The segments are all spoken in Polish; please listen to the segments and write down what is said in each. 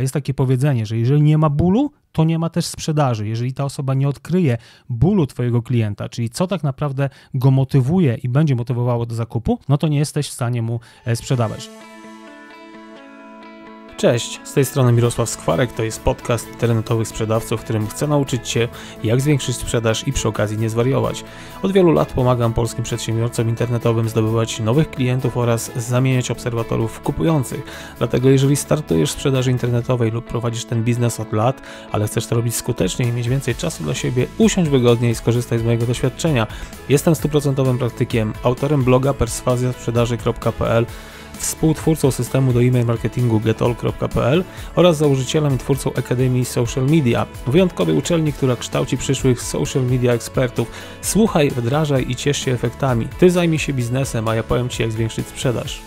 Jest takie powiedzenie, że jeżeli nie ma bólu, to nie ma też sprzedaży. Jeżeli ta osoba nie odkryje bólu Twojego klienta, czyli co tak naprawdę go motywuje i będzie motywowało do zakupu, no to nie jesteś w stanie mu e, sprzedawać. Cześć, z tej strony Mirosław Skwarek, to jest podcast internetowych sprzedawców, w którym chcę nauczyć się, jak zwiększyć sprzedaż i przy okazji nie zwariować. Od wielu lat pomagam polskim przedsiębiorcom internetowym zdobywać nowych klientów oraz zamieniać obserwatorów w kupujących. Dlatego jeżeli startujesz sprzedaży internetowej lub prowadzisz ten biznes od lat, ale chcesz to robić skutecznie i mieć więcej czasu dla siebie, usiądź wygodnie i skorzystaj z mojego doświadczenia. Jestem stuprocentowym praktykiem, autorem bloga perswazjasprzedaży.pl współtwórcą systemu do e-mail marketingu getall.pl oraz założycielem i twórcą Akademii Social Media, wyjątkowej uczelni, która kształci przyszłych social media ekspertów. Słuchaj, wdrażaj i ciesz się efektami. Ty zajmij się biznesem, a ja powiem Ci, jak zwiększyć sprzedaż.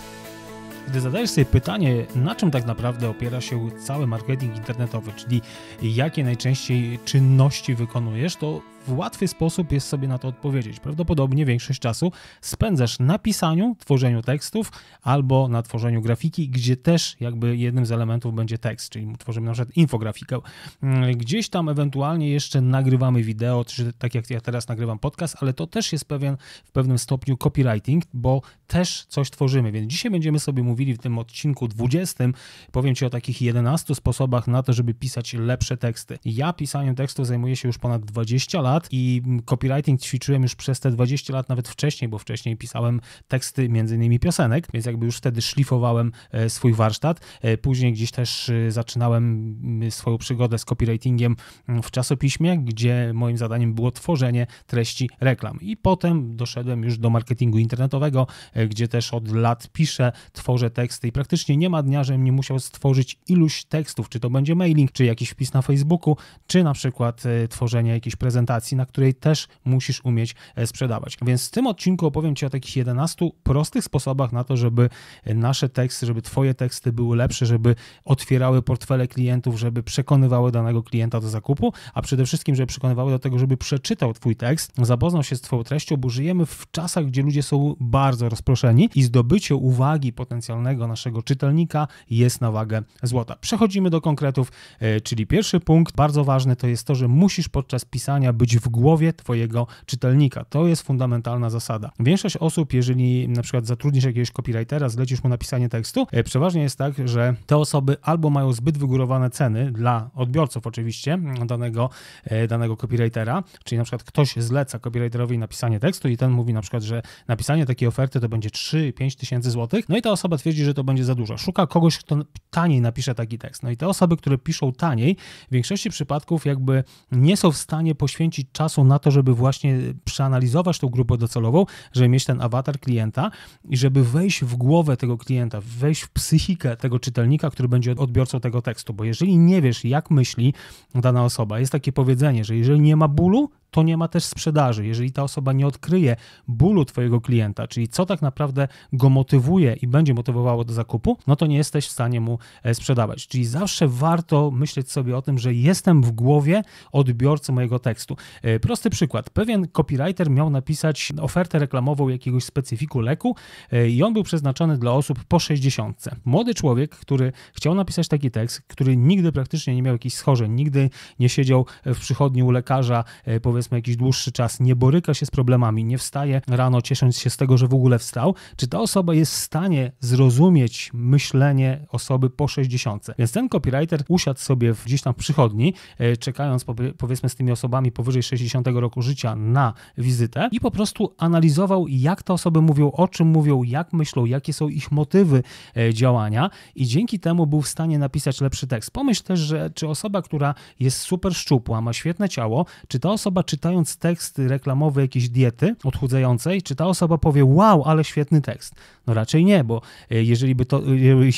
Gdy zadajesz sobie pytanie, na czym tak naprawdę opiera się cały marketing internetowy, czyli jakie najczęściej czynności wykonujesz, to w łatwy sposób jest sobie na to odpowiedzieć. Prawdopodobnie większość czasu spędzasz na pisaniu, tworzeniu tekstów albo na tworzeniu grafiki, gdzie też jakby jednym z elementów będzie tekst, czyli tworzymy na przykład infografikę. Mm, gdzieś tam ewentualnie jeszcze nagrywamy wideo, czy tak jak ja teraz nagrywam podcast, ale to też jest pewien w pewnym stopniu copywriting, bo też coś tworzymy. Więc dzisiaj będziemy sobie mówili w tym odcinku 20, powiem Ci o takich 11 sposobach na to, żeby pisać lepsze teksty. Ja pisaniem tekstów zajmuję się już ponad 20 lat lat i copywriting ćwiczyłem już przez te 20 lat, nawet wcześniej, bo wcześniej pisałem teksty między innymi piosenek, więc jakby już wtedy szlifowałem e, swój warsztat. E, później gdzieś też e, zaczynałem swoją przygodę z copywritingiem w czasopiśmie, gdzie moim zadaniem było tworzenie treści reklam. I potem doszedłem już do marketingu internetowego, gdzie też od lat piszę, tworzę teksty i praktycznie nie ma dnia, żebym nie musiał stworzyć iluś tekstów, czy to będzie mailing, czy jakiś wpis na Facebooku, czy na przykład tworzenie jakiejś prezentacji na której też musisz umieć e, sprzedawać. Więc w tym odcinku opowiem Ci o takich 11 prostych sposobach na to, żeby e, nasze teksty, żeby Twoje teksty były lepsze, żeby otwierały portfele klientów, żeby przekonywały danego klienta do zakupu, a przede wszystkim, żeby przekonywały do tego, żeby przeczytał Twój tekst, zapoznał się z Twoją treścią, bo żyjemy w czasach, gdzie ludzie są bardzo rozproszeni i zdobycie uwagi potencjalnego naszego czytelnika jest na wagę złota. Przechodzimy do konkretów, e, czyli pierwszy punkt, bardzo ważny, to jest to, że musisz podczas pisania być być w głowie Twojego czytelnika. To jest fundamentalna zasada. Większość osób, jeżeli na przykład zatrudnisz jakiegoś copywritera, zlecisz mu napisanie tekstu, e, przeważnie jest tak, że te osoby albo mają zbyt wygórowane ceny dla odbiorców oczywiście mm, danego, e, danego copywritera, czyli na przykład ktoś zleca copywriterowi napisanie tekstu i ten mówi na przykład, że napisanie takiej oferty to będzie 3-5 tysięcy złotych, no i ta osoba twierdzi, że to będzie za dużo. Szuka kogoś, kto taniej napisze taki tekst. No i te osoby, które piszą taniej, w większości przypadków jakby nie są w stanie poświęcić poświęcić czasu na to, żeby właśnie przeanalizować tą grupę docelową, żeby mieć ten awatar klienta i żeby wejść w głowę tego klienta, wejść w psychikę tego czytelnika, który będzie odbiorcą tego tekstu. Bo jeżeli nie wiesz, jak myśli dana osoba, jest takie powiedzenie, że jeżeli nie ma bólu, to nie ma też sprzedaży. Jeżeli ta osoba nie odkryje bólu Twojego klienta, czyli co tak naprawdę go motywuje i będzie motywowało do zakupu, no to nie jesteś w stanie mu e, sprzedawać. Czyli zawsze warto myśleć sobie o tym, że jestem w głowie odbiorcy mojego tekstu. E, prosty przykład. Pewien copywriter miał napisać ofertę reklamową jakiegoś specyfiku leku e, i on był przeznaczony dla osób po 60. Młody człowiek, który chciał napisać taki tekst, który nigdy praktycznie nie miał jakichś schorzeń, nigdy nie siedział w przychodni u lekarza, powiedzmy, powiedzmy jakiś dłuższy czas nie boryka się z problemami, nie wstaje rano ciesząc się z tego, że w ogóle wstał, czy ta osoba jest w stanie zrozumieć myślenie osoby po 60. Więc ten copywriter usiadł sobie gdzieś tam w przychodni, e, czekając powiedzmy z tymi osobami powyżej 60 roku życia na wizytę i po prostu analizował, jak te osoby mówią, o czym mówią, jak myślą, jakie są ich motywy e, działania i dzięki temu był w stanie napisać lepszy tekst. Pomyśl też, że czy osoba, która jest super szczupła, ma świetne ciało, czy ta osoba czytając tekst reklamowy jakiejś diety odchudzającej, czy ta osoba powie, wow, ale świetny tekst? No raczej nie, bo e, jeżeli by to, e,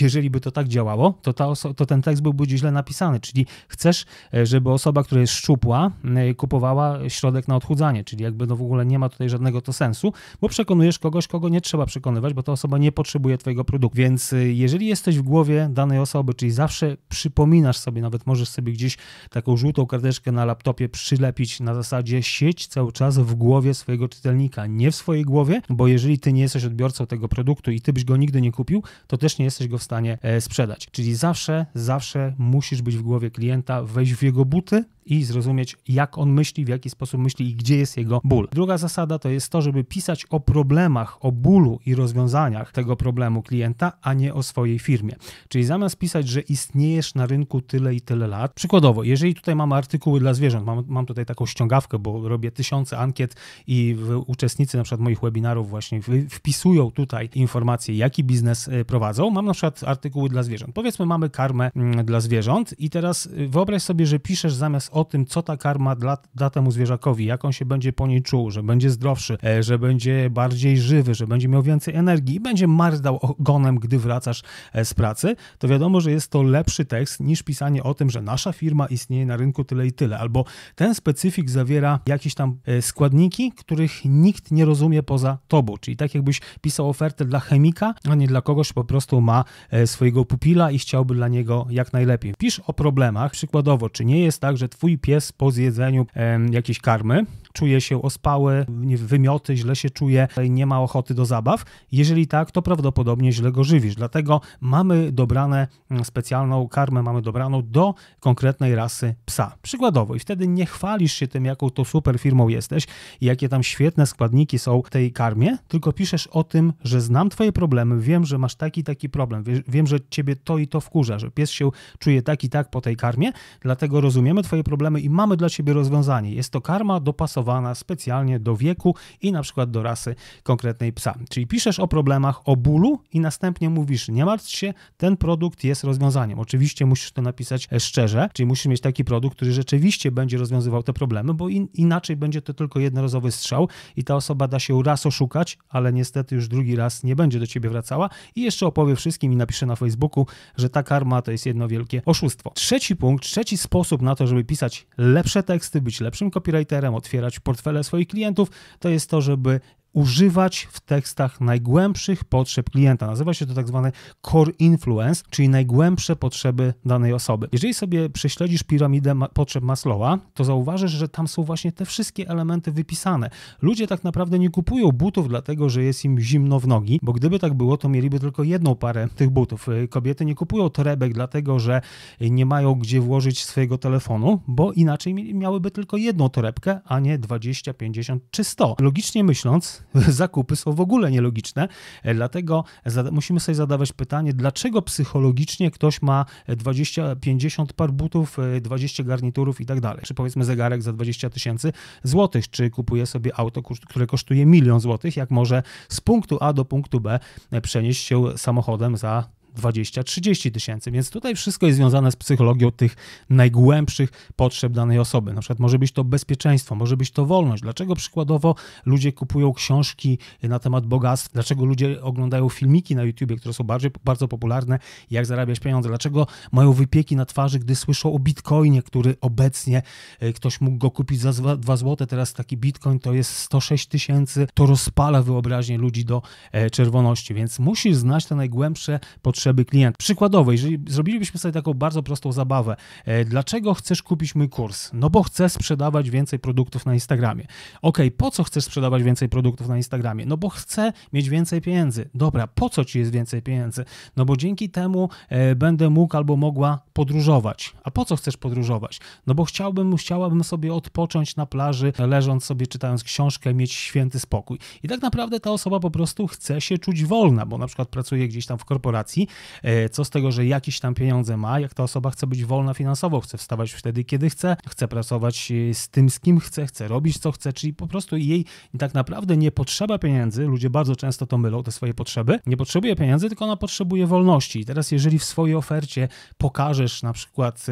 jeżeli by to tak działało, to, ta to ten tekst byłby źle napisany, czyli chcesz, e, żeby osoba, która jest szczupła, kupowała środek na odchudzanie, czyli jakby no w ogóle nie ma tutaj żadnego to sensu, bo przekonujesz kogoś, kogo nie trzeba przekonywać, bo ta osoba nie potrzebuje twojego produktu. Więc jeżeli jesteś w głowie danej osoby, czyli zawsze przypominasz sobie, nawet możesz sobie gdzieś taką żółtą karteczkę na laptopie przylepić na zasadzie zasadzie sieć cały czas w głowie swojego czytelnika, nie w swojej głowie, bo jeżeli ty nie jesteś odbiorcą tego produktu i ty byś go nigdy nie kupił, to też nie jesteś go w stanie e, sprzedać. Czyli zawsze, zawsze musisz być w głowie klienta, wejść w jego buty i zrozumieć, jak on myśli, w jaki sposób myśli i gdzie jest jego ból. Druga zasada to jest to, żeby pisać o problemach, o bólu i rozwiązaniach tego problemu klienta, a nie o swojej firmie. Czyli zamiast pisać, że istniejesz na rynku tyle i tyle lat, przykładowo, jeżeli tutaj mamy artykuły dla zwierząt, mam, mam tutaj taką ściągawkę, bo robię tysiące ankiet i uczestnicy na przykład moich webinarów właśnie wpisują tutaj informacje, jaki biznes y, prowadzą. Mam na przykład artykuły dla zwierząt. Powiedzmy, mamy karmę mm, dla zwierząt i teraz y, wyobraź sobie, że piszesz zamiast o tym, co ta karma dla, dla temu zwierzakowi, jak on się będzie po niej czuł, że będzie zdrowszy, e, że będzie bardziej żywy, że będzie miał więcej energii i będzie marzdał ogonem, gdy wracasz e, z pracy, to wiadomo, że jest to lepszy tekst niż pisanie o tym, że nasza firma istnieje na rynku tyle i tyle, albo ten specyfik zawiera jakieś tam e, składniki, których nikt nie rozumie poza tobą, czyli tak jakbyś pisał ofertę dla chemika, a nie dla kogoś, po prostu ma swojego pupila i chciałby dla niego jak najlepiej. Pisz o problemach, przykładowo, czy nie jest tak, że twój pies po zjedzeniu e, jakiejś karmy, czuje się ospały, wymioty, źle się czuje, nie ma ochoty do zabaw. Jeżeli tak, to prawdopodobnie źle go żywisz. Dlatego mamy dobrane mm, specjalną karmę, mamy dobraną do konkretnej rasy psa. Przykładowo, i wtedy nie chwalisz się tym, jaką to super firmą jesteś, jakie tam świetne składniki są w tej karmie, tylko piszesz o tym, że znam twoje problemy, wiem, że masz taki, taki problem, wiem, że ciebie to i to wkurza, że pies się czuje tak i tak po tej karmie, dlatego rozumiemy twoje problemy i mamy dla ciebie rozwiązanie. Jest to karma dopasowana specjalnie do wieku i na przykład do rasy konkretnej psa. Czyli piszesz o problemach, o bólu i następnie mówisz, nie martw się, ten produkt jest rozwiązaniem. Oczywiście musisz to napisać e, szczerze, czyli musisz mieć taki produkt, który rzeczywiście będzie rozwiązywał te problemy, bo in, inaczej będzie to tylko jednorazowy strzał i ta osoba da się raz oszukać, ale niestety już drugi raz nie będzie do ciebie wracała i jeszcze opowie wszystkim i napisze na Facebooku, że ta karma to jest jedno wielkie oszustwo. Trzeci punkt, trzeci sposób na to, żeby pisać lepsze teksty, być lepszym copywriterem, otwierać portfele swoich klientów, to jest to, żeby używać w tekstach najgłębszych potrzeb klienta. Nazywa się to tak zwane core influence, czyli najgłębsze potrzeby danej osoby. Jeżeli sobie prześledzisz piramidę ma potrzeb Maslowa, to zauważysz, że tam są właśnie te wszystkie elementy wypisane. Ludzie tak naprawdę nie kupują butów dlatego, że jest im zimno w nogi, bo gdyby tak było, to mieliby tylko jedną parę tych butów. Y, kobiety nie kupują torebek dlatego, że nie mają gdzie włożyć swojego telefonu, bo inaczej miałyby tylko jedną torebkę, a nie 20, 50 czy 100. Logicznie myśląc, zakupy są w ogóle nielogiczne. E, dlatego musimy sobie zadawać pytanie, dlaczego psychologicznie ktoś ma 20, e, 50 par butów, 20 e, garniturów i tak dalej. Czy powiedzmy zegarek za 20 tysięcy złotych, czy kupuje sobie auto, które kosztuje milion złotych, jak może z punktu A do punktu B przenieść się samochodem za 20-30 tysięcy. Więc tutaj wszystko jest związane z psychologią tych najgłębszych potrzeb danej osoby. Na przykład może być to bezpieczeństwo, może być to wolność. Dlaczego przykładowo ludzie kupują książki na temat bogactw? Dlaczego ludzie oglądają filmiki na YouTubie, które są bardziej, bardzo popularne, jak zarabiać pieniądze? Dlaczego mają wypieki na twarzy, gdy słyszą o bitcoinie, który obecnie e, ktoś mógł go kupić za 2 zł, teraz taki bitcoin to jest 106 tysięcy, to rozpala wyobraźnię ludzi do e, czerwoności, więc musisz znać te najgłębsze potrzeby potrzeby klienta. Przykładowo, jeżeli zrobilibyśmy sobie taką bardzo prostą zabawę, e, dlaczego chcesz kupić mój kurs? No bo chcę sprzedawać więcej produktów na Instagramie. Ok, po co chcesz sprzedawać więcej produktów na Instagramie? No bo chcę mieć więcej pieniędzy. Dobra, po co ci jest więcej pieniędzy? No bo dzięki temu e, będę mógł albo mogła podróżować. A po co chcesz podróżować? No bo chciałbym, chciałabym sobie odpocząć na plaży, leżąc sobie, czytając książkę, mieć święty spokój. I tak naprawdę ta osoba po prostu chce się czuć wolna, bo na przykład pracuje gdzieś tam w korporacji E, co z tego, że jakieś tam pieniądze ma, jak ta osoba chce być wolna finansowo, chce wstawać wtedy, kiedy chce, chce pracować e, z tym, z kim chce, chce robić, co chce, czyli po prostu jej tak naprawdę nie potrzeba pieniędzy. Ludzie bardzo często to mylą, te swoje potrzeby. Nie potrzebuje pieniędzy, tylko ona potrzebuje wolności. I teraz, jeżeli w swojej ofercie pokażesz na przykład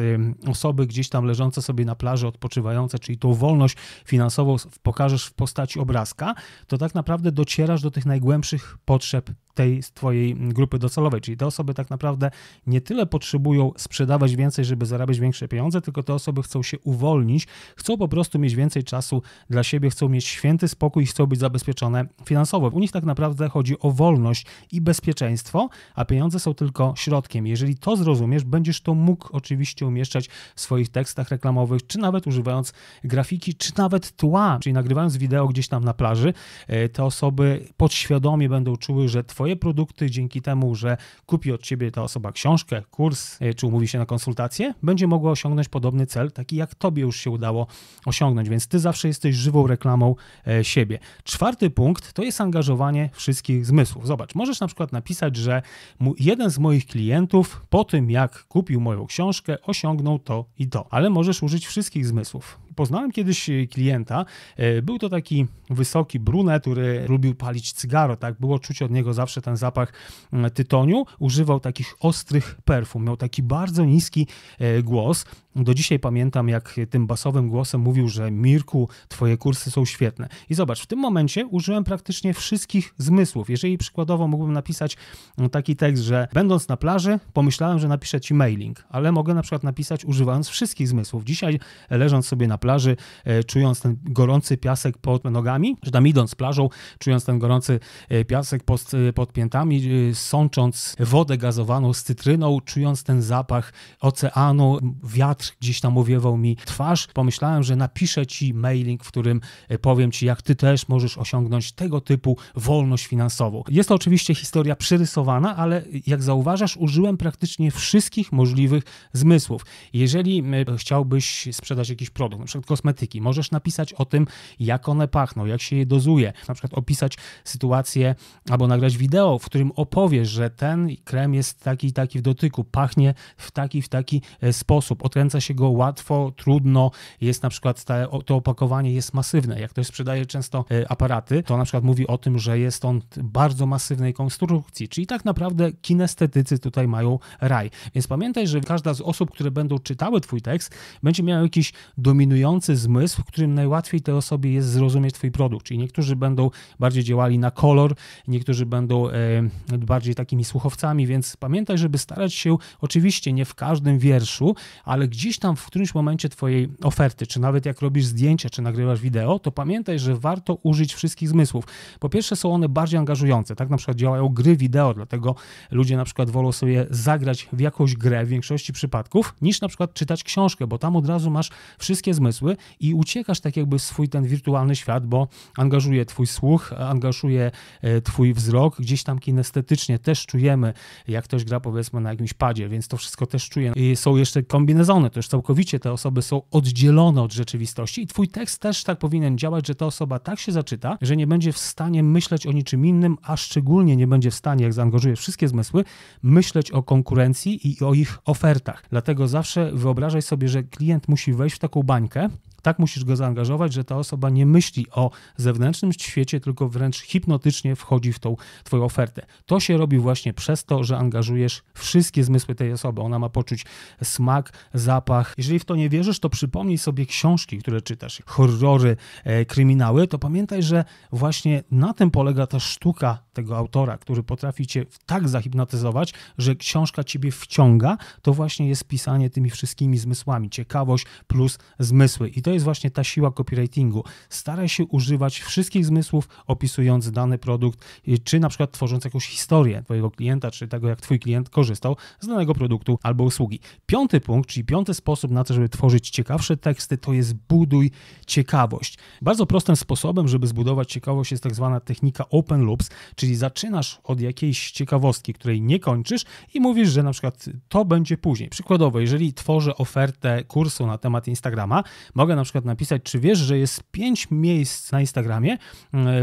e, osoby gdzieś tam leżące sobie na plaży, odpoczywające, czyli tą wolność finansową pokażesz w postaci obrazka, to tak naprawdę docierasz do tych najgłębszych potrzeb tej twojej grupy docelowej. Czyli te osoby tak naprawdę nie tyle potrzebują sprzedawać więcej, żeby zarabiać większe pieniądze, tylko te osoby chcą się uwolnić, chcą po prostu mieć więcej czasu dla siebie, chcą mieć święty spokój, chcą być zabezpieczone finansowo. U nich tak naprawdę chodzi o wolność i bezpieczeństwo, a pieniądze są tylko środkiem. Jeżeli to zrozumiesz, będziesz to mógł oczywiście umieszczać w swoich tekstach reklamowych, czy nawet używając grafiki, czy nawet tła, czyli nagrywając wideo gdzieś tam na plaży, e, te osoby podświadomie będą czuły, że twoje Twoje produkty dzięki temu, że kupi od Ciebie ta osoba książkę, kurs e, czy umówi się na konsultację, będzie mogła osiągnąć podobny cel, taki jak Tobie już się udało osiągnąć, więc Ty zawsze jesteś żywą reklamą e, siebie. Czwarty punkt to jest angażowanie wszystkich zmysłów. Zobacz, możesz na przykład napisać, że jeden z moich klientów po tym, jak kupił moją książkę, osiągnął to i to, ale możesz użyć wszystkich zmysłów. Poznałem kiedyś e, klienta, e, był to taki wysoki brunet, który lubił palić cygaro, tak, było czuć od niego zawsze ten zapach e, tytoniu, używał takich ostrych perfum, miał taki bardzo niski głos, do dzisiaj pamiętam, jak tym basowym głosem mówił, że Mirku, twoje kursy są świetne. I zobacz, w tym momencie użyłem praktycznie wszystkich zmysłów. Jeżeli przykładowo mógłbym napisać mm, taki tekst, że będąc na plaży, pomyślałem, że napiszę ci mailing, ale mogę na przykład napisać używając wszystkich zmysłów. Dzisiaj e, leżąc sobie na plaży, e, czując ten gorący piasek pod nogami, że tam idąc plażą, czując ten gorący e, piasek pod, pod piętami, sącząc wodę gazowaną z cytryną, czując ten zapach oceanu, wiatr, wiatr gdzieś tam owiewał mi twarz. Pomyślałem, że napiszę ci mailing, w którym e, powiem ci, jak ty też możesz osiągnąć tego typu wolność finansową. Jest to oczywiście historia przyrysowana, ale e, jak zauważasz, użyłem praktycznie wszystkich możliwych zmysłów. Jeżeli e, chciałbyś sprzedać jakiś produkt, na przykład kosmetyki, możesz napisać o tym, jak one pachną, jak się je dozuje, na przykład opisać sytuację albo nagrać wideo, w którym opowiesz, że ten krem jest taki i taki w dotyku, pachnie w taki w taki sposób, odkręca Przekręca się go łatwo, trudno, jest na przykład to opakowanie jest masywne. Jak ktoś sprzedaje często e, aparaty, to na przykład mówi o tym, że jest on bardzo masywnej konstrukcji, czyli tak naprawdę kinestetycy tutaj mają raj. Więc pamiętaj, że każda z osób, które będą czytały twój tekst, będzie miała jakiś dominujący zmysł, w którym najłatwiej tej osobie jest zrozumieć twój produkt. Czyli niektórzy będą bardziej działali na kolor, niektórzy będą e, bardziej takimi słuchowcami, więc pamiętaj, żeby starać się oczywiście nie w każdym wierszu, ale gdzie gdzieś tam w którymś momencie Twojej oferty, czy nawet jak robisz zdjęcia, czy nagrywasz wideo, to pamiętaj, że warto użyć wszystkich zmysłów. Po pierwsze, są one bardziej angażujące, tak na przykład działają gry wideo, dlatego ludzie na przykład wolą sobie zagrać w jakąś grę w większości przypadków, niż na przykład czytać książkę, bo tam od razu masz wszystkie zmysły i uciekasz tak jakby w swój ten wirtualny świat, bo angażuje Twój słuch, angażuje e, Twój wzrok, gdzieś tam kinestetycznie też czujemy, jak ktoś gra powiedzmy na jakimś padzie, więc to wszystko też czuje. I są jeszcze kombinezony, to już całkowicie te osoby są oddzielone od rzeczywistości i twój tekst też tak powinien działać, że ta osoba tak się zaczyta, że nie będzie w stanie myśleć o niczym innym, a szczególnie nie będzie w stanie, jak zaangażuje wszystkie zmysły, myśleć o konkurencji i o ich ofertach. Dlatego zawsze wyobrażaj sobie, że klient musi wejść w taką bańkę, tak musisz go zaangażować, że ta osoba nie myśli o zewnętrznym świecie, tylko wręcz hipnotycznie wchodzi w tą twoją ofertę. To się robi właśnie przez to, że angażujesz wszystkie zmysły tej osoby. Ona ma poczuć smak, zapach. Jeżeli w to nie wierzysz, to przypomnij sobie książki, które czytasz, horrory, e, kryminały, to pamiętaj, że właśnie na tym polega ta sztuka tego autora, który potrafi cię tak zahipnotyzować, że książka ciebie wciąga, to właśnie jest pisanie tymi wszystkimi zmysłami. Ciekawość plus zmysły. I to jest właśnie ta siła copywritingu. Staraj się używać wszystkich zmysłów, opisując dany produkt, y, czy na przykład tworząc jakąś historię twojego klienta, czy tego, jak twój klient korzystał z danego produktu albo usługi. Piąty punkt, czyli piąty sposób na to, żeby tworzyć ciekawsze teksty, to jest buduj ciekawość. Bardzo prostym sposobem, żeby zbudować ciekawość jest tak zwana technika open loops, czyli Czyli zaczynasz od jakiejś ciekawostki, której nie kończysz i mówisz, że na przykład to będzie później. Przykładowo, jeżeli tworzę ofertę kursu na temat Instagrama, mogę na przykład napisać, czy wiesz, że jest pięć miejsc na Instagramie, e,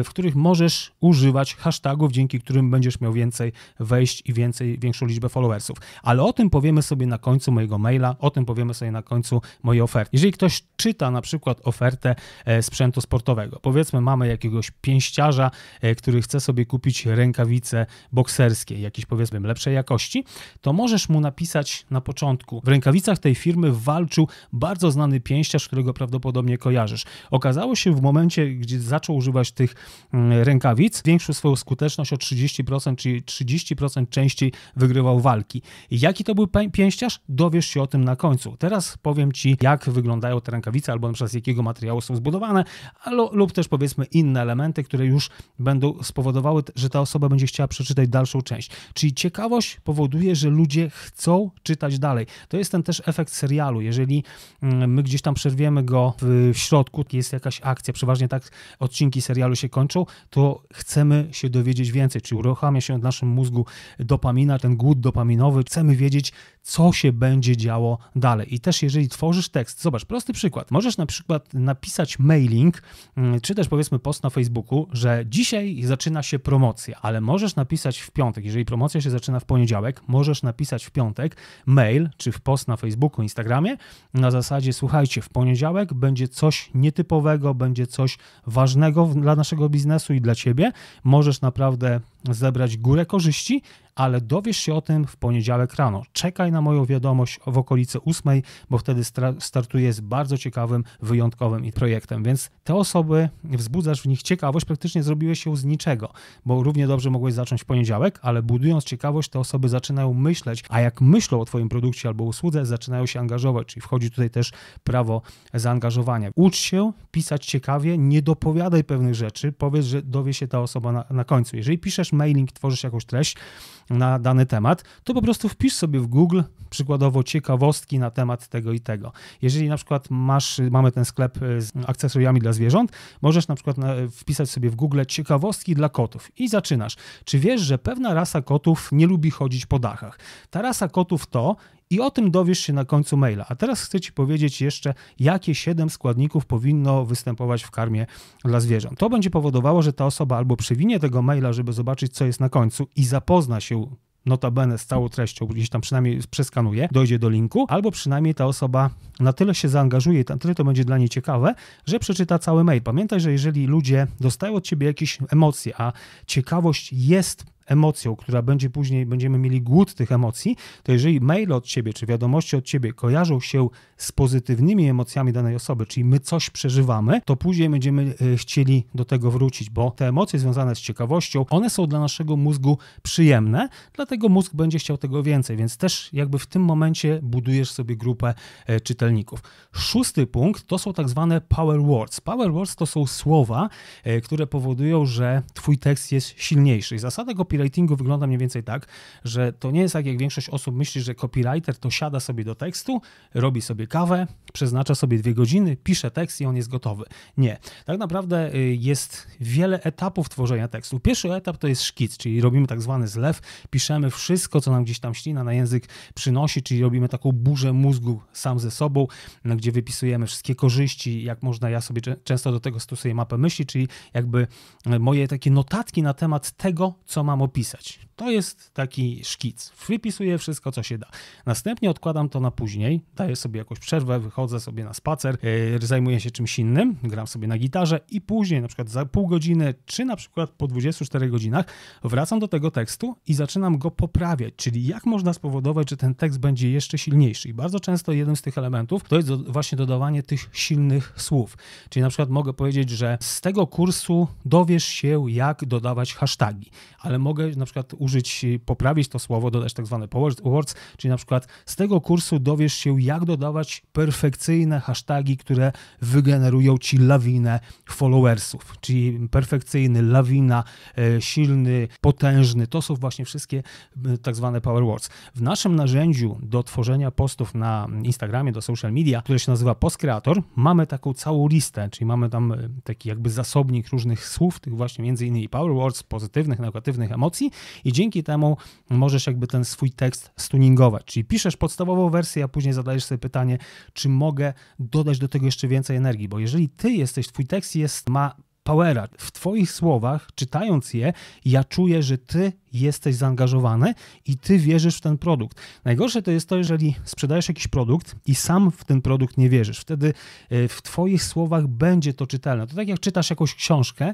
w których możesz używać hashtagów, dzięki którym będziesz miał więcej wejść i więcej, większą liczbę followersów. Ale o tym powiemy sobie na końcu mojego maila, o tym powiemy sobie na końcu mojej oferty. Jeżeli ktoś czyta na przykład ofertę e, sprzętu sportowego, powiedzmy mamy jakiegoś pięściarza, e, który chce sobie kupić kupić rękawice bokserskie, jakieś powiedzmy lepszej jakości, to możesz mu napisać na początku. W rękawicach tej firmy walczył bardzo znany pięściarz, którego prawdopodobnie kojarzysz. Okazało się w momencie, gdzie zaczął używać tych mm, rękawic, zwiększył swoją skuteczność o 30%, czyli 30% częściej wygrywał walki. Jaki to był pięściarz? Dowiesz się o tym na końcu. Teraz powiem Ci, jak wyglądają te rękawice, albo na przykład z jakiego materiału są zbudowane, albo, lub też powiedzmy inne elementy, które już będą spowodowały, że ta osoba będzie chciała przeczytać dalszą część. Czyli ciekawość powoduje, że ludzie chcą czytać dalej. To jest ten też efekt serialu. Jeżeli mm, my gdzieś tam przerwiemy go w środku, jest jakaś akcja, przeważnie tak odcinki serialu się kończą, to chcemy się dowiedzieć więcej, czyli uruchamia się w naszym mózgu dopamina, ten głód dopaminowy. Chcemy wiedzieć, co się będzie działo dalej. I też jeżeli tworzysz tekst, zobacz, prosty przykład. Możesz na przykład napisać mailing, mm, czy też powiedzmy post na Facebooku, że dzisiaj zaczyna się promocja promocję, ale możesz napisać w piątek, jeżeli promocja się zaczyna w poniedziałek, możesz napisać w piątek mail czy w post na Facebooku, Instagramie na zasadzie słuchajcie, w poniedziałek będzie coś nietypowego, będzie coś ważnego dla naszego biznesu i dla ciebie. Możesz naprawdę zebrać górę korzyści, ale dowiesz się o tym w poniedziałek rano. Czekaj na moją wiadomość w okolicy 8, bo wtedy startuję z bardzo ciekawym, wyjątkowym projektem. Więc te osoby wzbudzasz w nich ciekawość, praktycznie zrobiłeś się z niczego, bo równie dobrze mogłeś zacząć w poniedziałek, ale budując ciekawość, te osoby zaczynają myśleć, a jak myślą o Twoim produkcie albo usłudze, zaczynają się angażować, czyli wchodzi tutaj też prawo zaangażowania. Ucz się pisać ciekawie, nie dopowiadaj pewnych rzeczy, powiedz, że dowie się ta osoba na, na końcu. Jeżeli piszesz mailing, tworzysz jakąś treść na dany temat, to po prostu wpisz sobie w Google przykładowo ciekawostki na temat tego i tego. Jeżeli na przykład masz, mamy ten sklep y, z akcesoriami dla zwierząt, możesz na przykład wpisać sobie w Google ciekawostki dla kotów i zaczynasz. Czy wiesz, że pewna rasa kotów nie lubi chodzić po dachach? Ta rasa kotów to i o tym dowiesz się na końcu maila. A teraz chcę Ci powiedzieć jeszcze, jakie 7 składników powinno występować w karmie dla zwierząt. To będzie powodowało, że ta osoba albo przewinie tego maila, żeby zobaczyć, co jest na końcu i zapozna się notabene z całą treścią, gdzieś tam przynajmniej przeskanuje, dojdzie do linku, albo przynajmniej ta osoba na tyle się zaangażuje, na tyle to będzie dla niej ciekawe, że przeczyta cały mail. Pamiętaj, że jeżeli ludzie dostają od ciebie jakieś emocje, a ciekawość jest emocją, która będzie później, będziemy mieli głód tych emocji, to jeżeli maile od ciebie czy wiadomości od ciebie kojarzą się z pozytywnymi emocjami danej osoby, czyli my coś przeżywamy, to później będziemy e, chcieli do tego wrócić, bo te emocje związane z ciekawością, one są dla naszego mózgu przyjemne, dlatego mózg będzie chciał tego więcej, więc też jakby w tym momencie budujesz sobie grupę e, czytelników. Szósty punkt to są tak zwane power words. Power words to są słowa, e, które powodują, że twój tekst jest silniejszy. zasada go copywritingu wygląda mniej więcej tak, że to nie jest tak, jak większość osób myśli, że copywriter to siada sobie do tekstu, robi sobie kawę, przeznacza sobie dwie godziny, pisze tekst i on jest gotowy. Nie. Tak naprawdę y, jest wiele etapów tworzenia tekstu. Pierwszy etap to jest szkic, czyli robimy tak zwany zlew, piszemy wszystko, co nam gdzieś tam ślina na język przynosi, czyli robimy taką burzę mózgu sam ze sobą, no, gdzie wypisujemy wszystkie korzyści, jak można, ja sobie często do tego stosuję mapę myśli, czyli jakby y, moje takie notatki na temat tego, co mam opisać. To jest taki szkic. Wypisuję wszystko, co się da. Następnie odkładam to na później, daję sobie jakąś przerwę, wychodzę sobie na spacer, e, zajmuję się czymś innym, gram sobie na gitarze i później, na przykład za pół godziny, czy na przykład po 24 godzinach, wracam do tego tekstu i zaczynam go poprawiać, czyli jak można spowodować, że ten tekst będzie jeszcze silniejszy. I bardzo często jednym z tych elementów to jest właśnie dodawanie tych silnych słów. Czyli na przykład mogę powiedzieć, że z tego kursu dowiesz się, jak dodawać hasztagi, ale mogę na przykład użyć, y, poprawić to słowo, dodać tak zwane words, czyli na przykład z tego kursu dowiesz się, jak dodawać perfekcyjne hasztagi, które wygenerują ci lawinę followersów, czyli perfekcyjny, lawina, e, silny, potężny, to są właśnie wszystkie tak zwane power words. W naszym narzędziu do tworzenia postów na Instagramie, do social media, które się nazywa Post Creator, mamy taką całą listę, czyli mamy tam e, taki jakby zasobnik różnych słów, tych właśnie między innymi power words, pozytywnych, negatywnych emocji i dzięki temu możesz jakby ten swój tekst stuningować. Czyli piszesz podstawową wersję, a później zadajesz sobie pytanie, czy mogę dodać do tego jeszcze więcej energii, bo jeżeli ty jesteś, twój tekst jest, ma powera. W Twoich słowach, czytając je, ja czuję, że Ty jesteś zaangażowany i ty wierzysz w ten produkt. Najgorsze to jest to, jeżeli sprzedajesz jakiś produkt i sam w ten produkt nie wierzysz. Wtedy e, w twoich słowach będzie to czytelne. To tak jak czytasz jakąś książkę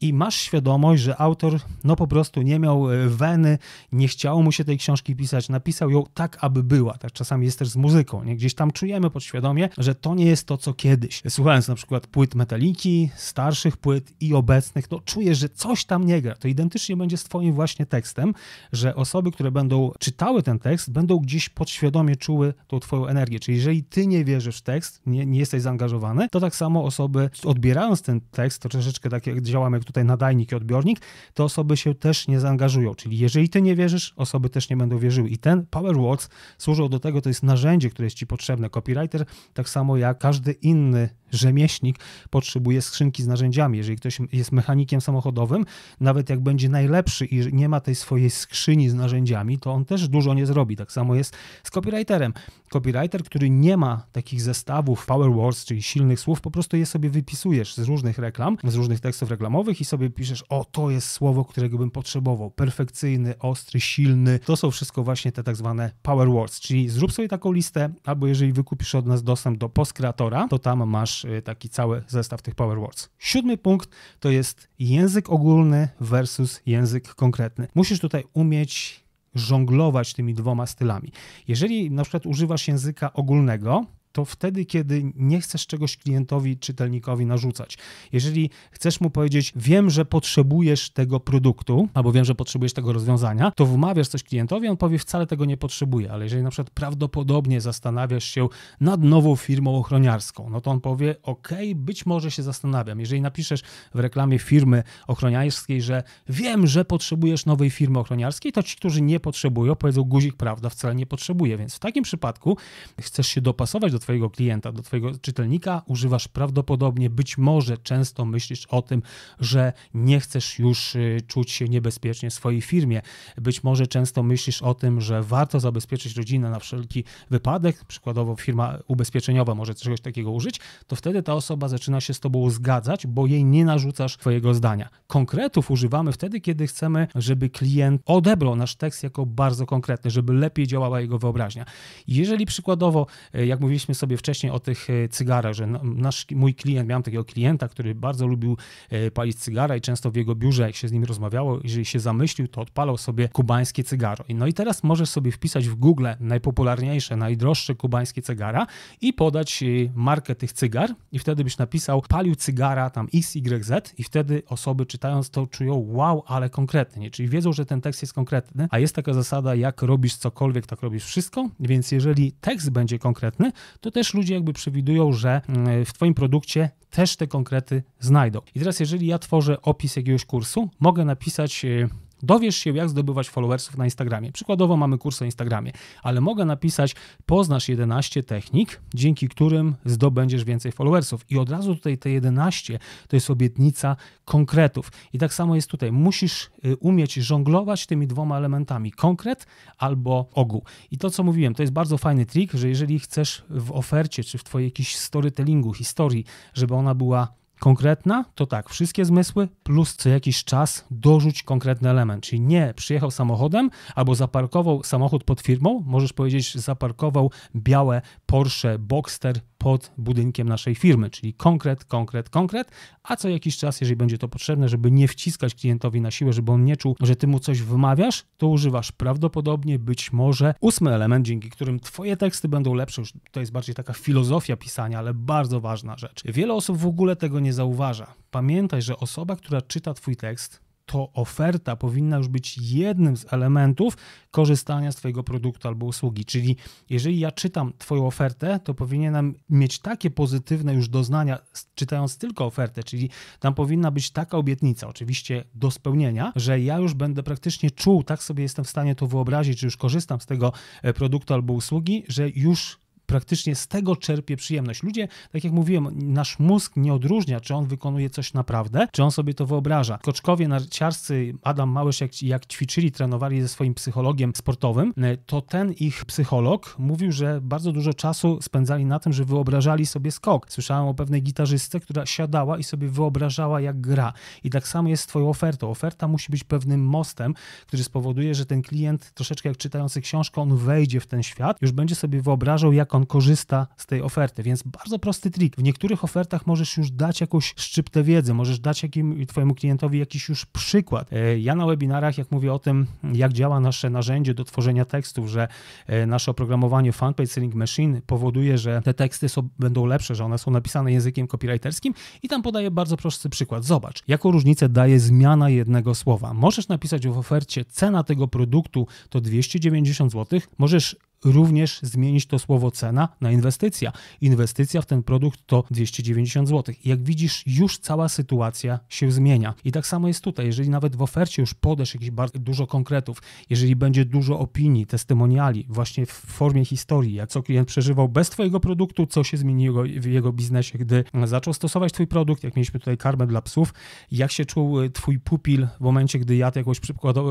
i masz świadomość, że autor no po prostu nie miał e, weny, nie chciało mu się tej książki pisać, napisał ją tak, aby była. Tak czasami jest też z muzyką, nie? gdzieś tam czujemy podświadomie, że to nie jest to, co kiedyś. Słuchając na przykład płyt Metaliki, starszych płyt i obecnych, no czujesz, że coś tam nie gra. To identycznie będzie z twoim właśnie tekstem tekstem, że osoby, które będą czytały ten tekst, będą gdzieś podświadomie czuły tą twoją energię. Czyli jeżeli ty nie wierzysz w tekst, nie, nie jesteś zaangażowany, to tak samo osoby odbierając ten tekst, to troszeczkę tak jak działamy jak tutaj nadajnik i odbiornik, to osoby się też nie zaangażują. Czyli jeżeli ty nie wierzysz, osoby też nie będą wierzyły. I ten Power Words służył do tego, to jest narzędzie, które jest ci potrzebne. Copywriter, tak samo jak każdy inny rzemieślnik potrzebuje skrzynki z narzędziami. Jeżeli ktoś jest mechanikiem samochodowym, nawet jak będzie najlepszy i nie ma tej swojej skrzyni z narzędziami, to on też dużo nie zrobi. Tak samo jest z copywriterem. Copywriter, który nie ma takich zestawów power words, czyli silnych słów, po prostu je sobie wypisujesz z różnych reklam, z różnych tekstów reklamowych i sobie piszesz, o to jest słowo, którego bym potrzebował. Perfekcyjny, ostry, silny. To są wszystko właśnie te tak zwane power words, czyli zrób sobie taką listę, albo jeżeli wykupisz od nas dostęp do postkreatora, to tam masz y, taki cały zestaw tych power words. Siódmy punkt to jest język ogólny versus język konkretny. Musisz tutaj umieć żonglować tymi dwoma stylami. Jeżeli na przykład używasz języka ogólnego, to wtedy, kiedy nie chcesz czegoś klientowi, czytelnikowi narzucać. Jeżeli chcesz mu powiedzieć, wiem, że potrzebujesz tego produktu, albo wiem, że potrzebujesz tego rozwiązania, to wmawiasz coś klientowi, on powie, wcale tego nie potrzebuje, ale jeżeli na przykład prawdopodobnie zastanawiasz się nad nową firmą ochroniarską, no to on powie, ok, być może się zastanawiam. Jeżeli napiszesz w reklamie firmy ochroniarskiej, że wiem, że potrzebujesz nowej firmy ochroniarskiej, to ci, którzy nie potrzebują, powiedzą guzik, prawda, wcale nie potrzebuje, więc w takim przypadku chcesz się dopasować do Twojego klienta, do Twojego czytelnika, używasz prawdopodobnie, być może często myślisz o tym, że nie chcesz już y, czuć się niebezpiecznie w swojej firmie. Być może często myślisz o tym, że warto zabezpieczyć rodzinę na wszelki wypadek, przykładowo firma ubezpieczeniowa może czegoś takiego użyć, to wtedy ta osoba zaczyna się z Tobą zgadzać, bo jej nie narzucasz Twojego zdania. Konkretów używamy wtedy, kiedy chcemy, żeby klient odebrał nasz tekst jako bardzo konkretny, żeby lepiej działała jego wyobraźnia. Jeżeli przykładowo, y, jak mówiliśmy, rozmawialiśmy sobie wcześniej o tych e, cygarach, że nasz, mój klient, miałem takiego klienta, który bardzo lubił e, palić cygara i często w jego biurze, jak się z nim rozmawiało, jeżeli się zamyślił, to odpalał sobie kubańskie cygaro. No i teraz możesz sobie wpisać w Google najpopularniejsze, najdroższe kubańskie cygara i podać e, markę tych cygar i wtedy byś napisał palił cygara tam XYZ i wtedy osoby czytając to czują wow, ale konkretnie, czyli wiedzą, że ten tekst jest konkretny, a jest taka zasada, jak robisz cokolwiek, tak robisz wszystko, więc jeżeli tekst będzie konkretny, to też ludzie jakby przewidują, że e, w Twoim produkcie też te konkrety znajdą. I teraz, jeżeli ja tworzę opis jakiegoś kursu, mogę napisać e, Dowiesz się, jak zdobywać followersów na Instagramie. Przykładowo mamy kurs na Instagramie, ale mogę napisać poznasz 11 technik, dzięki którym zdobędziesz więcej followersów. I od razu tutaj te 11 to jest obietnica konkretów. I tak samo jest tutaj. Musisz y, umieć żonglować tymi dwoma elementami, konkret albo ogół. I to, co mówiłem, to jest bardzo fajny trik, że jeżeli chcesz w ofercie, czy w twojej jakiejś storytellingu, historii, żeby ona była Konkretna to tak, wszystkie zmysły plus co jakiś czas dorzuć konkretny element. Czyli nie przyjechał samochodem albo zaparkował samochód pod firmą, możesz powiedzieć, zaparkował białe Porsche Boxster pod budynkiem naszej firmy, czyli konkret, konkret, konkret, a co jakiś czas, jeżeli będzie to potrzebne, żeby nie wciskać klientowi na siłę, żeby on nie czuł, że ty mu coś wymawiasz, to używasz prawdopodobnie, być może ósmy element, dzięki którym twoje teksty będą lepsze. Już to jest bardziej taka filozofia pisania, ale bardzo ważna rzecz. Wiele osób w ogóle tego nie zauważa. Pamiętaj, że osoba, która czyta twój tekst, to oferta powinna już być jednym z elementów korzystania z Twojego produktu albo usługi. Czyli jeżeli ja czytam Twoją ofertę, to powinienem mieć takie pozytywne już doznania, czytając tylko ofertę, czyli tam powinna być taka obietnica, oczywiście do spełnienia, że ja już będę praktycznie czuł, tak sobie jestem w stanie to wyobrazić, czy już korzystam z tego e, produktu albo usługi, że już praktycznie z tego czerpie przyjemność. Ludzie, tak jak mówiłem, nasz mózg nie odróżnia, czy on wykonuje coś naprawdę, czy on sobie to wyobraża. Koczkowie, narciarscy, Adam Małysz, jak, jak ćwiczyli, trenowali ze swoim psychologiem sportowym, e, to ten ich psycholog mówił, że bardzo dużo czasu spędzali na tym, że wyobrażali sobie skok. Słyszałem o pewnej gitarzystce, która siadała i sobie wyobrażała, jak gra. I tak samo jest z Twoją ofertą. Oferta musi być pewnym mostem, który spowoduje, że ten klient, troszeczkę jak czytający książkę, on wejdzie w ten świat, już będzie sobie wyobrażał, jak on on korzysta z tej oferty. Więc bardzo prosty trik. W niektórych ofertach możesz już dać jakąś szczyptę wiedzy, możesz dać jakim, twojemu klientowi jakiś już przykład. E, ja na webinarach, jak mówię o tym, jak działa nasze narzędzie do tworzenia tekstów, że e, nasze oprogramowanie Fanpage Selling Machine powoduje, że te teksty są, będą lepsze, że one są napisane językiem copywriterskim i tam podaję bardzo prosty przykład. Zobacz, jaką różnicę daje zmiana jednego słowa. Możesz napisać w ofercie cena tego produktu to 290 zł, możesz również zmienić to słowo cena na inwestycja. Inwestycja w ten produkt to 290 zł. Jak widzisz, już cała sytuacja się zmienia. I tak samo jest tutaj. Jeżeli nawet w ofercie już podesz jakieś bardzo dużo konkretów, jeżeli będzie dużo opinii, testymoniali, właśnie w formie historii, jak co klient przeżywał bez Twojego produktu, co się zmieniło w jego biznesie, gdy zaczął stosować Twój produkt, jak mieliśmy tutaj karmę dla psów, jak się czuł y, Twój pupil w momencie, gdy jadł jakąś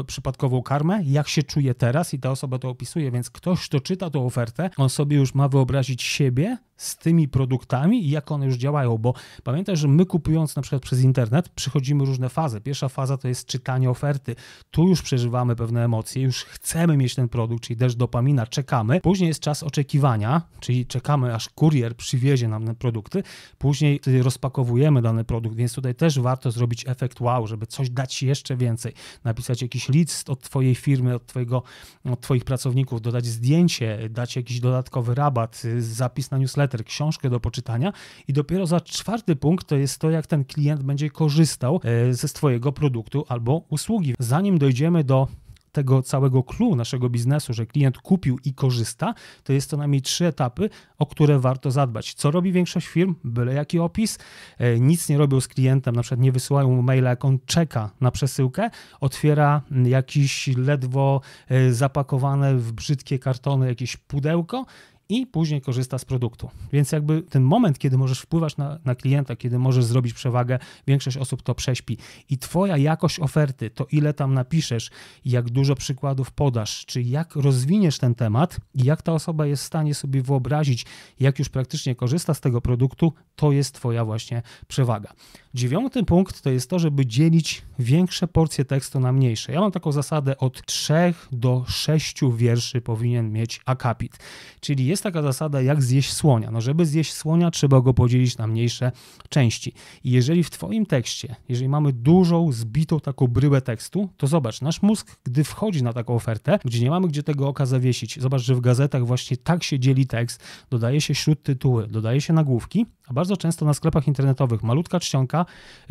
przypadkową karmę, jak się czuje teraz i ta osoba to opisuje, więc ktoś, kto czyta tą ofertę, on sobie już ma wyobrazić siebie z tymi produktami i jak one już działają, bo pamiętaj, że my kupując na przykład przez internet przychodzimy różne fazy. Pierwsza faza to jest czytanie oferty. Tu już przeżywamy pewne emocje, już chcemy mieć ten produkt, czyli też dopamina, czekamy. Później jest czas oczekiwania, czyli czekamy aż kurier przywiezie nam te produkty. Później rozpakowujemy dany produkt, więc tutaj też warto zrobić efekt wow, żeby coś dać jeszcze więcej. Napisać jakiś list od twojej firmy, od, twojego, od twoich pracowników, dodać zdjęcie, dać jakiś dodatkowy rabat, zapis na newsletter, newsletter, książkę do poczytania i dopiero za czwarty punkt to jest to, jak ten klient będzie korzystał e, ze swojego produktu albo usługi. Zanim dojdziemy do tego całego clue naszego biznesu, że klient kupił i korzysta, to jest co najmniej trzy etapy, o które warto zadbać. Co robi większość firm? Byle jaki opis. E, nic nie robią z klientem, na przykład nie wysyłają mu maila, jak on czeka na przesyłkę, otwiera jakiś ledwo e, zapakowane w brzydkie kartony jakieś pudełko i później korzysta z produktu. Więc jakby ten moment, kiedy możesz wpływać na, na klienta, kiedy możesz zrobić przewagę, większość osób to prześpi. I twoja jakość oferty, to ile tam napiszesz, jak dużo przykładów podasz, czy jak rozwiniesz ten temat i jak ta osoba jest w stanie sobie wyobrazić, jak już praktycznie korzysta z tego produktu, to jest twoja właśnie przewaga. Dziewiąty punkt to jest to, żeby dzielić większe porcje tekstu na mniejsze. Ja mam taką zasadę od 3 do 6 wierszy powinien mieć akapit. Czyli jest taka zasada jak zjeść słonia. No żeby zjeść słonia trzeba go podzielić na mniejsze części. I jeżeli w twoim tekście, jeżeli mamy dużą zbitą taką bryłę tekstu, to zobacz, nasz mózg gdy wchodzi na taką ofertę, gdzie nie mamy gdzie tego oka zawiesić. Zobacz, że w gazetach właśnie tak się dzieli tekst, dodaje się śródtytuły, dodaje się nagłówki, a bardzo często na sklepach internetowych malutka czcionka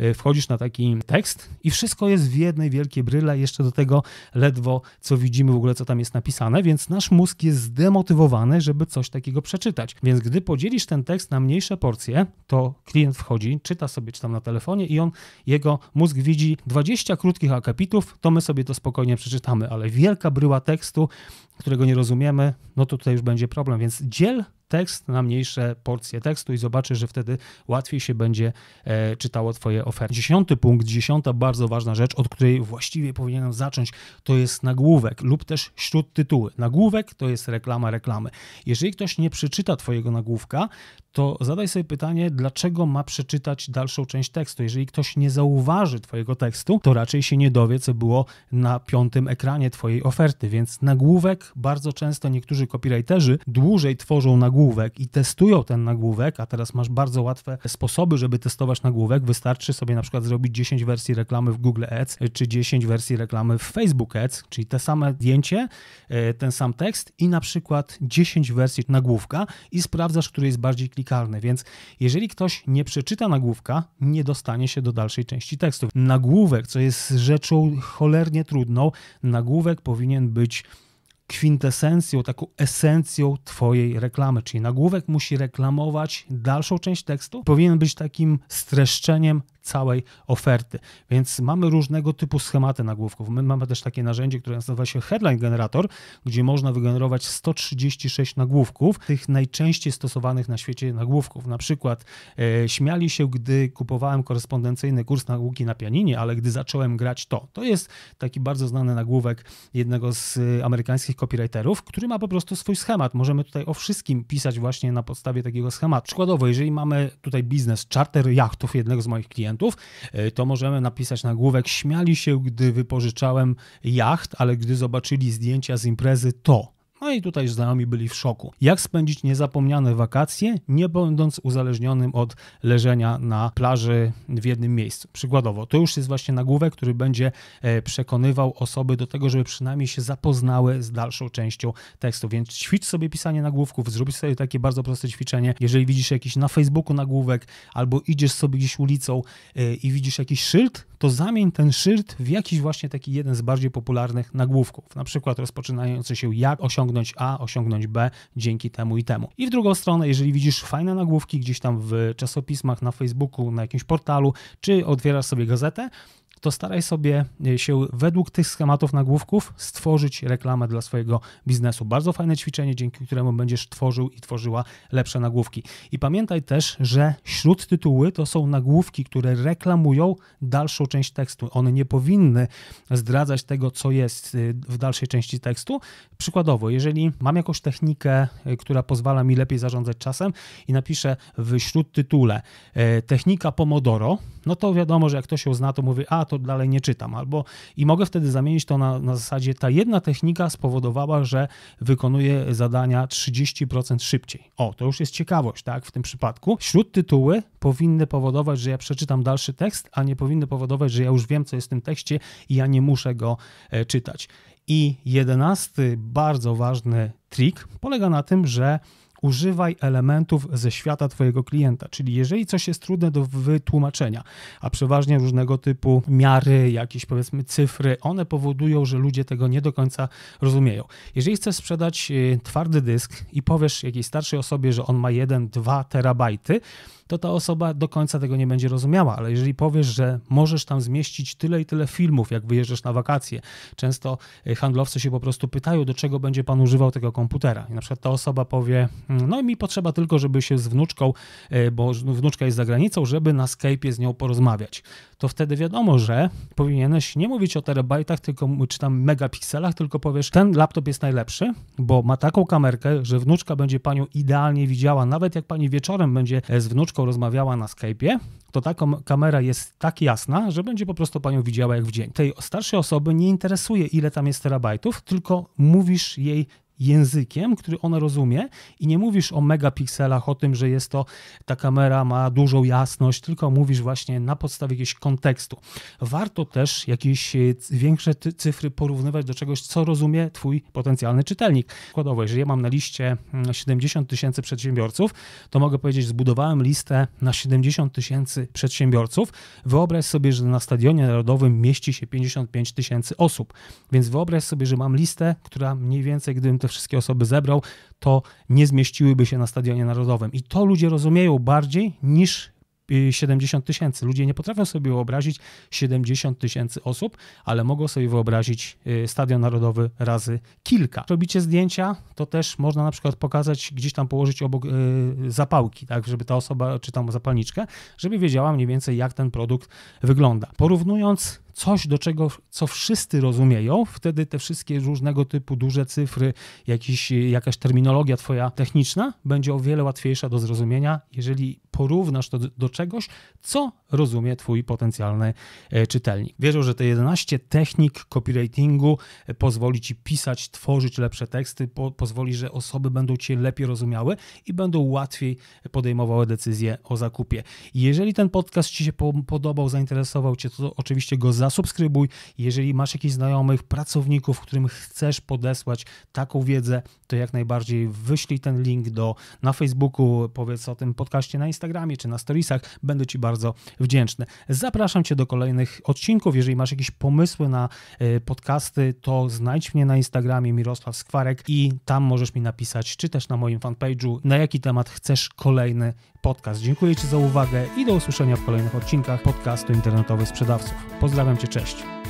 Y, wchodzisz na taki tekst i wszystko jest w jednej wielkiej bryle, jeszcze do tego ledwo co widzimy w ogóle, co tam jest napisane, więc nasz mózg jest zdemotywowany, żeby coś takiego przeczytać. Więc gdy podzielisz ten tekst na mniejsze porcje, to klient wchodzi, czyta sobie, czy tam na telefonie i on, jego mózg widzi 20 krótkich akapitów, to my sobie to spokojnie przeczytamy, ale wielka bryła tekstu, którego nie rozumiemy, no to tutaj już będzie problem, więc dziel tekst na mniejsze porcje tekstu i zobaczysz, że wtedy łatwiej się będzie e, czytało Twoje oferty. Dziesiąty punkt, dziesiąta bardzo ważna rzecz, od której właściwie powinienem zacząć, to jest nagłówek lub też śródtytuły. Nagłówek to jest reklama reklamy. Jeżeli ktoś nie przeczyta Twojego nagłówka, to zadaj sobie pytanie, dlaczego ma przeczytać dalszą część tekstu. Jeżeli ktoś nie zauważy Twojego tekstu, to raczej się nie dowie, co było na piątym ekranie Twojej oferty, więc nagłówek bardzo często niektórzy copywriterzy dłużej tworzą nagłówek nagłówek i testują ten nagłówek, a teraz masz bardzo łatwe sposoby, żeby testować nagłówek. Wystarczy sobie na przykład zrobić 10 wersji reklamy w Google Ads, czy 10 wersji reklamy w Facebook Ads, czyli te same zdjęcie, e, ten sam tekst i na przykład 10 wersji nagłówka i sprawdzasz, który jest bardziej klikalny. Więc jeżeli ktoś nie przeczyta nagłówka, nie dostanie się do dalszej części tekstu. Nagłówek, co jest rzeczą cholernie trudną, nagłówek powinien być kwintesencją, taką esencją Twojej reklamy. Czyli nagłówek musi reklamować dalszą część tekstu, powinien być takim streszczeniem całej oferty. Więc mamy różnego typu schematy nagłówków. My mamy też takie narzędzie, które nazywa się Headline Generator, gdzie można wygenerować 136 nagłówków, tych najczęściej stosowanych na świecie nagłówków. Na przykład e, śmiali się, gdy kupowałem korespondencyjny kurs nauki na pianinie, ale gdy zacząłem grać to. To jest taki bardzo znany nagłówek jednego z e, amerykańskich copywriterów, który ma po prostu swój schemat. Możemy tutaj o wszystkim pisać właśnie na podstawie takiego schematu. Przykładowo, jeżeli mamy tutaj biznes, charter jachtów jednego z moich klientów, klientów, y, to możemy napisać nagłówek: Śmiali się, gdy wypożyczałem jacht, ale gdy zobaczyli zdjęcia z imprezy, to. No i tutaj znajomi byli w szoku. Jak spędzić niezapomniane wakacje, nie będąc uzależnionym od leżenia na plaży w jednym miejscu? Przykładowo, to już jest właśnie nagłówek, który będzie e, przekonywał osoby do tego, żeby przynajmniej się zapoznały z dalszą częścią tekstu. Więc ćwicz sobie pisanie nagłówków, zrób sobie takie bardzo proste ćwiczenie. Jeżeli widzisz jakiś na Facebooku nagłówek, albo idziesz sobie gdzieś ulicą e, i widzisz jakiś szyld, to zamień ten szyld w jakiś właśnie taki jeden z bardziej popularnych nagłówków, na przykład rozpoczynający się jak osiągnąć A, osiągnąć B dzięki temu i temu. I w drugą stronę, jeżeli widzisz fajne nagłówki gdzieś tam w czasopismach, na Facebooku, na jakimś portalu, czy otwierasz sobie gazetę, to staraj sobie e, się według tych schematów nagłówków stworzyć reklamę dla swojego biznesu. Bardzo fajne ćwiczenie, dzięki któremu będziesz tworzył i tworzyła lepsze nagłówki. I pamiętaj też, że śródtytuły to są nagłówki, które reklamują dalszą część tekstu. One nie powinny zdradzać tego, co jest e, w dalszej części tekstu. Przykładowo, jeżeli mam jakąś technikę, e, która pozwala mi lepiej zarządzać czasem i napiszę w śródtytule technika Pomodoro, no to wiadomo, że jak ktoś ją zna, to mówi, a to dalej nie czytam. Albo i mogę wtedy zamienić to na, na zasadzie ta jedna technika spowodowała, że wykonuję zadania 30% szybciej. O, to już jest ciekawość, tak, w tym przypadku. Śródtytuły powinny powodować, że ja przeczytam dalszy tekst, a nie powinny powodować, że ja już wiem, co jest w tym tekście i ja nie muszę go e, czytać. I jedenasty bardzo ważny trik polega na tym, że używaj elementów ze świata Twojego klienta. Czyli jeżeli coś jest trudne do wytłumaczenia, a przeważnie różnego typu miary, jakieś powiedzmy cyfry, one powodują, że ludzie tego nie do końca rozumieją. Jeżeli chcesz sprzedać y, twardy dysk i powiesz jakiejś starszej osobie, że on ma 1-2 terabajty, to ta osoba do końca tego nie będzie rozumiała, ale jeżeli powiesz, że możesz tam zmieścić tyle i tyle filmów, jak wyjeżdżasz na wakacje, często y, handlowcy się po prostu pytają, do czego będzie pan używał tego komputera. I na przykład ta osoba powie, mm, no i mi potrzeba tylko, żeby się z wnuczką, y, bo wnuczka jest za granicą, żeby na Skype'ie z nią porozmawiać. To wtedy wiadomo, że powinieneś nie mówić o terabajtach, tylko czy tam megapikselach, tylko powiesz, ten laptop jest najlepszy, bo ma taką kamerkę, że wnuczka będzie panią idealnie widziała, nawet jak pani wieczorem będzie e, z wnuczką rozmawiała na Skype'ie, to ta kamera jest tak jasna, że będzie po prostu panią widziała jak w dzień. Tej starszej osoby nie interesuje, ile tam jest terabajtów, tylko mówisz jej, językiem, który on rozumie i nie mówisz o megapikselach, o tym, że jest to, ta kamera ma dużą jasność, tylko mówisz właśnie na podstawie jakiegoś kontekstu. Warto też jakieś e, większe cyfry porównywać do czegoś, co rozumie twój potencjalny czytelnik. Przykładowo, jeżeli ja mam na liście 70 mm, tysięcy przedsiębiorców, to mogę powiedzieć, zbudowałem listę na 70 tysięcy przedsiębiorców. Wyobraź sobie, że na Stadionie Narodowym mieści się 55 tysięcy osób, więc wyobraź sobie, że mam listę, która mniej więcej, gdybym te wszystkie osoby zebrał, to nie zmieściłyby się na Stadionie Narodowym. I to ludzie rozumieją bardziej niż 70 y, tysięcy. Ludzie nie potrafią sobie wyobrazić 70 tysięcy osób, ale mogą sobie wyobrazić y, Stadion Narodowy razy kilka. Robicie zdjęcia, to też można na przykład pokazać, gdzieś tam położyć obok y, zapałki, tak, żeby ta osoba, czy tam zapalniczkę, żeby wiedziała mniej więcej, jak ten produkt wygląda. Porównując coś, do czego, co wszyscy rozumieją, wtedy te wszystkie różnego typu duże cyfry, jakiś, jakaś terminologia twoja techniczna będzie o wiele łatwiejsza do zrozumienia, jeżeli porównasz to do czegoś, co rozumie Twój potencjalny e, czytelnik. Wierzę, że te 11 technik copywritingu e, pozwoli Ci pisać, tworzyć lepsze teksty, po, pozwoli, że osoby będą Cię lepiej rozumiały i będą łatwiej podejmowały decyzje o zakupie. Jeżeli ten podcast Ci się podobał, zainteresował Cię, to oczywiście go zasubskrybuj. Jeżeli masz jakichś znajomych, pracowników, którym chcesz podesłać taką wiedzę, to jak najbardziej wyślij ten link do, na Facebooku, powiedz o tym podcaście na Instagramie czy na storiesach. Będę Ci bardzo wdzięczny. Zapraszam Cię do kolejnych odcinków. Jeżeli masz jakieś pomysły na e, podcasty, to znajdź mnie na Instagramie Mirosław Skwarek i tam możesz mi napisać, czy też na moim fanpage'u, na jaki temat chcesz kolejny podcast. Dziękuję Ci za uwagę i do usłyszenia w kolejnych odcinkach podcastu internetowych sprzedawców. Pozdrawiam Cię, cześć.